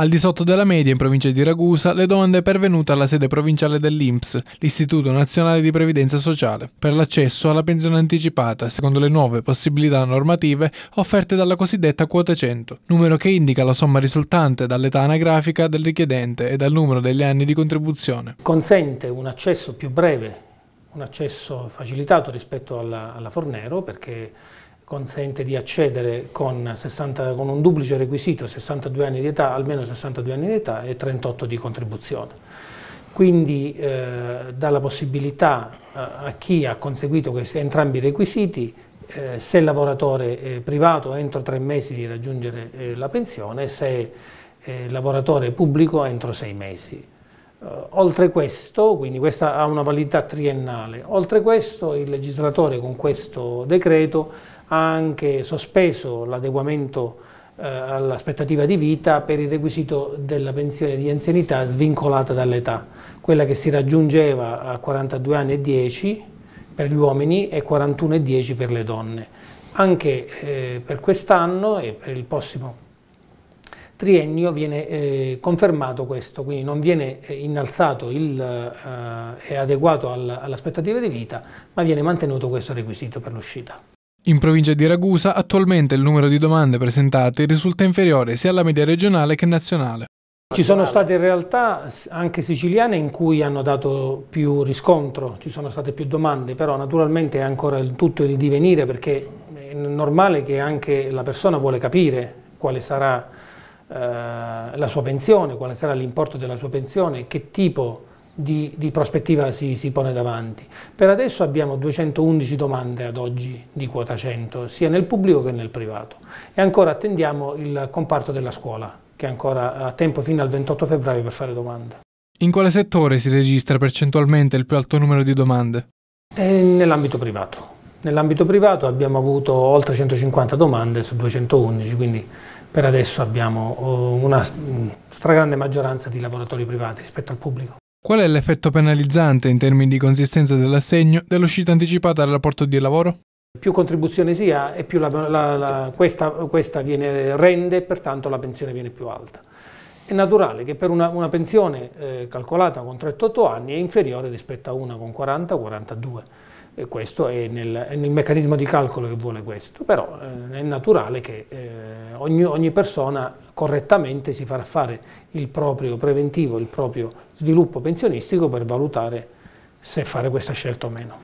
Al di sotto della media in provincia di Ragusa, le domande pervenute alla sede provinciale dell'INPS, l'Istituto Nazionale di Previdenza Sociale, per l'accesso alla pensione anticipata, secondo le nuove possibilità normative offerte dalla cosiddetta quota 100, numero che indica la somma risultante dall'età anagrafica del richiedente e dal numero degli anni di contribuzione. Consente un accesso più breve, un accesso facilitato rispetto alla, alla Fornero perché consente di accedere con, 60, con, un duplice requisito, 62 anni di età, almeno 62 anni di età e 38 di contribuzione. Quindi eh, dà la possibilità eh, a chi ha conseguito questi, entrambi i requisiti eh, se lavoratore è privato entro tre mesi di raggiungere eh, la pensione e se eh, il lavoratore pubblico entro sei mesi. Eh, oltre questo, quindi questa ha una validità triennale, oltre questo il legislatore con questo decreto ha anche sospeso l'adeguamento eh, all'aspettativa di vita per il requisito della pensione di anzianità svincolata dall'età, quella che si raggiungeva a 42 anni e 10 per gli uomini e 41 e 10 per le donne. Anche eh, per quest'anno e per il prossimo triennio viene eh, confermato questo, quindi non viene eh, innalzato il, eh, e adeguato al, all'aspettativa di vita, ma viene mantenuto questo requisito per l'uscita. In provincia di Ragusa attualmente il numero di domande presentate risulta inferiore sia alla media regionale che nazionale. Ci sono state realtà anche siciliane in cui hanno dato più riscontro, ci sono state più domande, però naturalmente è ancora il, tutto il divenire perché è normale che anche la persona vuole capire quale sarà eh, la sua pensione, quale sarà l'importo della sua pensione, che tipo di di, di prospettiva si, si, pone davanti. Per adesso abbiamo 211 domande ad oggi di quota 100, sia nel pubblico che nel privato. E ancora attendiamo il comparto della scuola, che ancora ha tempo fino al 28 febbraio per fare domande. In quale settore si registra percentualmente il più alto numero di domande? Nell'ambito privato. Nell'ambito privato abbiamo avuto oltre 150 domande su 211, quindi per adesso abbiamo eh, una mm, stragrande maggioranza di lavoratori privati rispetto al pubblico. Qual è l'effetto penalizzante in termini di consistenza dell'assegno dell'uscita anticipata dal rapporto di lavoro? Più contribuzione si ha e più la, la, la, questa, questa viene, rende pertanto la pensione viene più alta. È naturale che per una, una pensione eh, calcolata con 38 anni è inferiore rispetto a una con 40 o 42. E questo è nel, è nel, meccanismo di calcolo che vuole questo, però eh, è naturale che eh, ogni, ogni persona correttamente si farà fare il proprio preventivo, il proprio sviluppo pensionistico per valutare se fare questa scelta o meno.